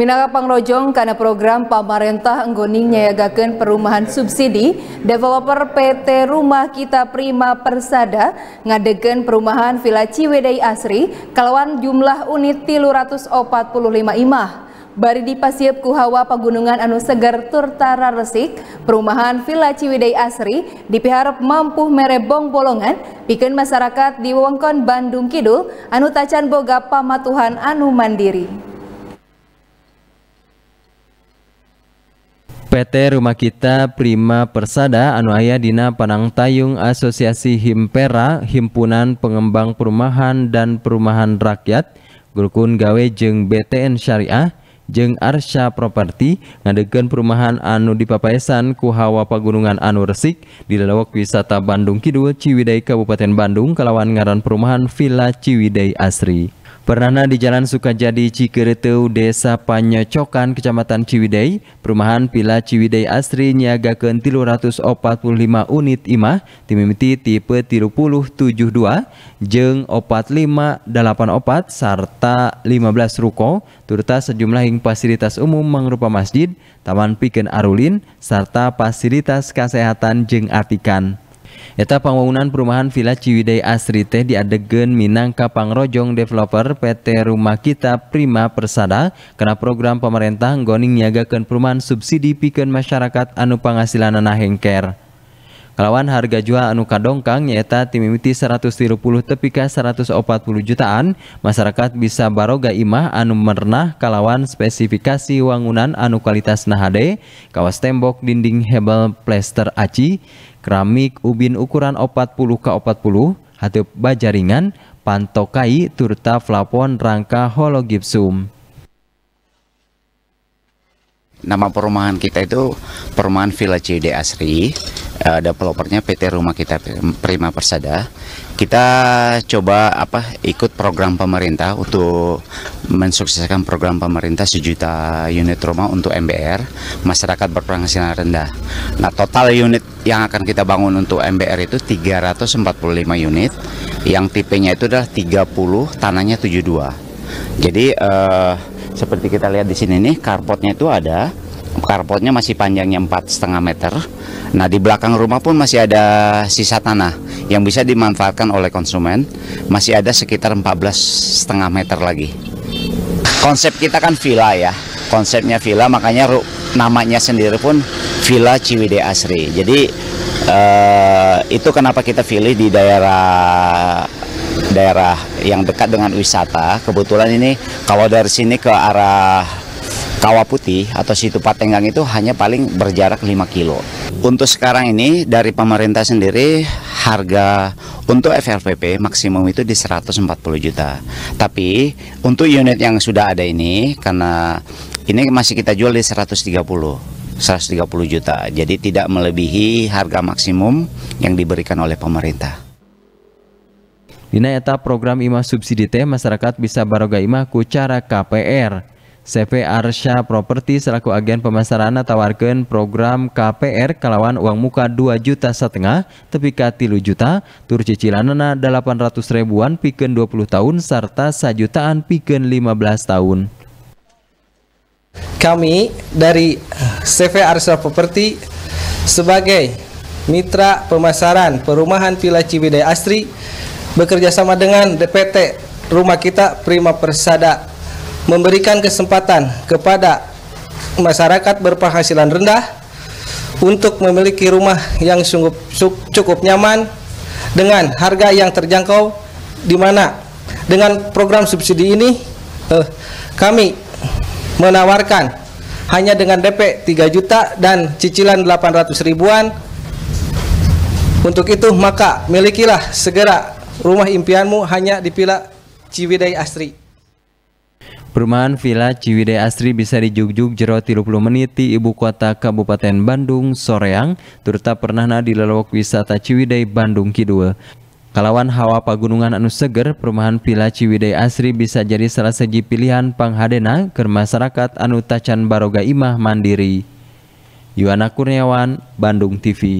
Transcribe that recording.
Minara Pangrojong karena program pemerintah enggoning nyayagakan perumahan subsidi, developer PT Rumah Kita Prima Persada ngadegen perumahan Villa Ciwedei Asri kalawan jumlah unit 345 imah. Bari dipasiep ku hawa pegunungan anu Seger turtara resik, perumahan Villa Ciwidei Asri dipiharap mampu merebong bolongan bikin masyarakat di Wengkon Bandung Kidul anu tacan boga pamatuhan anu mandiri. PT Rumah Kita Prima Persada Anuaya Dina Panang Tayung Asosiasi Himpera Himpunan Pengembang Perumahan dan Perumahan Rakyat Gurukun Gawe Jeng BTN Syariah Jeng arsha Properti ngadegen perumahan anu Dipapaisan ku kuhawa pagunungan anu resik di lelawak wisata Bandung Kidul ciwidei Kabupaten Bandung kelawan ngaran perumahan Villa ciwidei Asri. Pernahna di Jalan Sukajadi Cikereteu, Desa Panyocokan, Kecamatan Ciwidey, perumahan Pila Ciwidey Asri nyiagakeun 345 unit imah timimiti tipe 3072 jeung 4584 sarta 15 ruko turta sejumlah hing fasilitas umum mangrupa masjid, taman pikeun arulin serta fasilitas kesehatan Jeng Artikan. Eta pembangunan perumahan Villa Ciwidey Asri teh adegan Minangka Pangrojong Developer PT Rumah Kita Prima Persada karena program pemerintah nggoning nyagakan perumahan subsidi pikeun masyarakat anu penghasilan hengker lawan harga jual anu kadongkang nyaeta timimiti 130 tepika 140 jutaan masyarakat bisa baroga imah anu mernah kalawan spesifikasi wangunan anu kualitas nahade kawas tembok dinding hebel plester aci keramik ubin ukuran 40 ke 40 hatup ringan pantokai turta flapon rangka hologipsum nama perumahan kita itu perumahan Villa CD Asri uh, developernya PT Rumah Kita Prima Persada. Kita coba apa ikut program pemerintah untuk mensukseskan program pemerintah sejuta unit rumah untuk MBR masyarakat berpenghasilan rendah. Nah, total unit yang akan kita bangun untuk MBR itu 345 unit yang tipenya itu adalah 30 tanahnya 72. Jadi uh, seperti kita lihat di sini nih karpotnya itu ada Karpotnya masih panjangnya empat setengah meter. Nah di belakang rumah pun masih ada sisa tanah yang bisa dimanfaatkan oleh konsumen. Masih ada sekitar 14 setengah meter lagi. Konsep kita kan villa ya. Konsepnya villa makanya namanya sendiri pun Villa Ciwide Asri. Jadi eh, itu kenapa kita pilih di daerah daerah yang dekat dengan wisata. Kebetulan ini kalau dari sini ke arah Kawah Putih atau situ Patenggang itu hanya paling berjarak 5 kilo. Untuk sekarang ini dari pemerintah sendiri harga untuk FRPP maksimum itu di 140 juta. Tapi untuk unit yang sudah ada ini karena ini masih kita jual di 130 130 juta. Jadi tidak melebihi harga maksimum yang diberikan oleh pemerintah. Dina program imas subsidi teh masyarakat bisa baroga IMA ku cara KPR. CV Arsha Property selaku agen pemasaran tawarkan program KPR kalawan uang muka 2 juta setengah tepi tilu juta tur cicilanana 800 ribuan piken 20 tahun serta sajutaan piken 15 tahun kami dari CV Arsha Property sebagai mitra pemasaran perumahan Villa Cibidai Astri bekerjasama dengan DPT Rumah Kita Prima Persada memberikan kesempatan kepada masyarakat berpenghasilan rendah untuk memiliki rumah yang sungguh cukup nyaman dengan harga yang terjangkau di mana dengan program subsidi ini eh, kami menawarkan hanya dengan DP 3 juta dan cicilan 800 ribuan untuk itu maka milikilah segera rumah impianmu hanya di Pila Ciwidey Astri Perumahan Villa Ciwidey Asri bisa dijugjug jero 30 menit di ibu kota Kabupaten Bandung soreang turta pernahna di lelok wisata Ciwidey Bandung Kidul. Kalawan hawa pagunungan anu seger, perumahan Villa Ciwidey Asri bisa jadi salah seji pilihan panghadena ke masyarakat anu tacan baroga imah mandiri. Yuana Kurniawan, Bandung TV